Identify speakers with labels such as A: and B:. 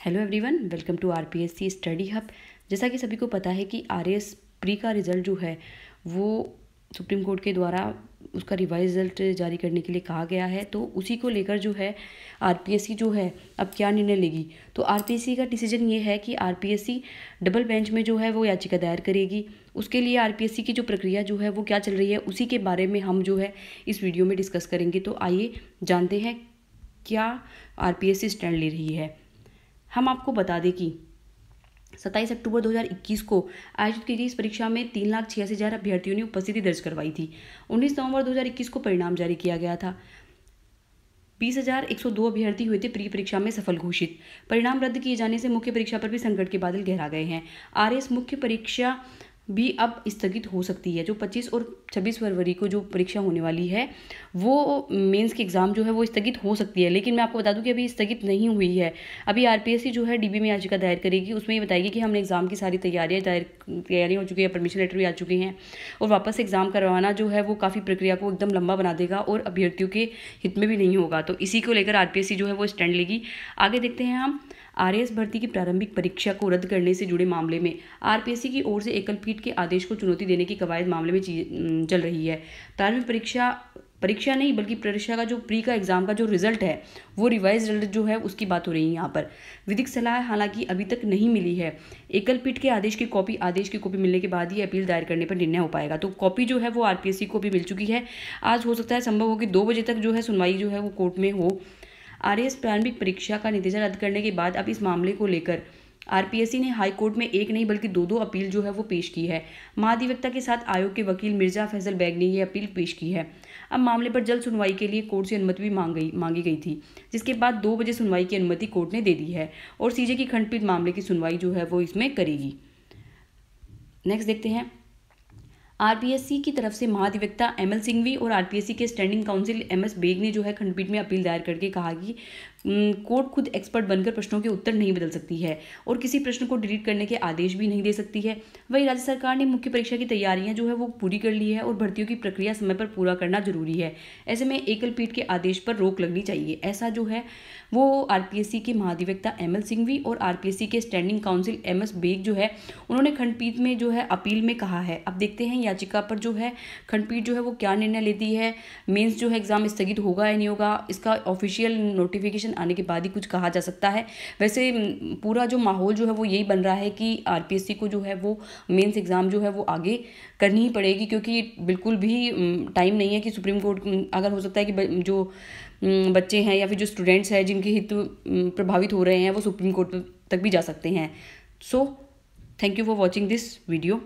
A: hello everyone welcome to RPSC study hub जैसा कि सभी को पता है कि आर एस प्री का रिज़ल्ट जो है वो सुप्रीम कोर्ट के द्वारा उसका रिवाइज रिजल्ट जारी करने के लिए कहा गया है तो उसी को लेकर जो है आरपीएससी जो है अब क्या निर्णय लेगी तो आरपीएससी का डिसीजन ये है कि आरपीएससी डबल बेंच में जो है वो याचिका दायर करेगी उसके लिए आरपीएससी की जो प्रक्रिया जो है वो क्या चल रही है उसी के बारे में हम जो है इस वीडियो में डिस्कस करेंगे तो आइए जानते हैं क्या आर स्टैंड ले रही है हम आपको बता दें कि सत्ताईस अक्टूबर 2021 को आयोजित की गई इस परीक्षा में तीन लाख छियासी हज़ार अभ्यर्थियों ने उपस्थिति दर्ज करवाई थी 19 नवंबर 2021 को परिणाम जारी किया गया था बीस हजार एक सौ दो अभ्यर्थी हुए थे प्री परीक्षा में सफल घोषित परिणाम रद्द किए जाने से मुख्य परीक्षा पर भी संकट के बादल गहरा गए हैं आर मुख्य परीक्षा भी अब स्थगित हो सकती है जो 25 और 26 फरवरी को जो परीक्षा होने वाली है वो मेंस के एग्ज़ाम जो है वो स्थगित हो सकती है लेकिन मैं आपको बता दूं कि अभी स्थगित नहीं हुई है अभी आरपीएससी जो है डीबी में याचिका दायर करेगी उसमें ये बताएगी कि हमने एग्ज़ाम की सारी तैयारियाँ दायर तैयारी हो चुकी है परमिशन लेटर भी आ चुके हैं और वापस एग्ज़ाम करवाना जो है वो काफ़ी प्रक्रिया को एकदम लंबा बना देगा और अभ्यर्थियों के हित में भी नहीं होगा तो इसी को लेकर आर जो है वो स्टैंड लेगी आगे देखते हैं हम आर भर्ती की प्रारंभिक परीक्षा को रद्द करने से जुड़े मामले में आरपीएससी की ओर से एकल पीठ के आदेश को चुनौती देने की कवायद मामले में चल रही है तारवीं परीक्षा परीक्षा नहीं बल्कि परीक्षा का जो प्री का एग्जाम का जो रिजल्ट है वो रिवाइज रिजल्ट जो है उसकी बात हो रही है यहाँ पर विधिक सलाह हालांकि अभी तक नहीं मिली है एकल पीठ के आदेश की कॉपी आदेश की कॉपी मिलने के बाद ही अपील दायर करने पर निर्णय हो पाएगा तो कॉपी जो है वो आरपीएससी को भी मिल चुकी है आज हो सकता है संभव हो कि दो बजे तक जो है सुनवाई जो है वो कोर्ट में हो आर प्रारंभिक परीक्षा का नतीजा रद्द करने के बाद अब इस मामले को लेकर आरपीएससी ने हाई कोर्ट में एक नहीं बल्कि दो दो अपील जो है वो पेश की है महाधिवक्ता के साथ आयोग के वकील मिर्जा फैजल बैग ने यह अपील पेश की है अब मामले पर जल्द सुनवाई के लिए कोर्ट से अनुमति भी मांग गई मांगी गई थी जिसके बाद दो बजे सुनवाई की अनुमति कोर्ट ने दे दी है और सीजे की खंडपीठ मामले की सुनवाई जो है वो इसमें करेगी नेक्स्ट देखते हैं आरपीएससी की तरफ से महाधिवक्ता एम एल सिंघवी और आरपीएससी के standing counsel M S Beg ने जो है खंडपीठ में अपील दायर करके कहा कि कोर्ट खुद एक्सपर्ट बनकर प्रश्नों के उत्तर नहीं बदल सकती है और किसी प्रश्न को डिलीट करने के आदेश भी नहीं दे सकती है वही राज्य सरकार ने मुख्य परीक्षा की तैयारियां जो है वो पूरी कर ली है और भर्तियों की प्रक्रिया समय पर पूरा करना जरूरी है ऐसे में एकल पीठ के आदेश पर रोक लगनी चाहिए ऐसा जो है वो आर के महाधिवक्ता एम एल सिंघवी और आर के standing counsel M S Beg जो है उन्होंने खंडपीठ में जो है अपील में कहा है अब देखते हैं याचिका पर जो है खंडपीठ जो है वो क्या निर्णय लेती है मेन्स जो है एग्जाम स्थगित होगा या नहीं होगा इसका ऑफिशियल नोटिफिकेशन इलेक्शन आने के बाद ही कुछ कहा जा सकता है वैसे पूरा जो माहौल जो है वो यही बन रहा है कि आरपीएससी को जो है वो मेन्स एग्ज़ाम जो है वो आगे करनी ही पड़ेगी क्योंकि बिल्कुल भी टाइम नहीं है कि सुप्रीम कोर्ट अगर हो सकता है कि जो बच्चे हैं या फिर जो स्टूडेंट्स हैं जिनके हित प्रभावित हो रहे हैं वो सुप्रीम कोर्ट तक भी जा सकते हैं so thank you for watching this video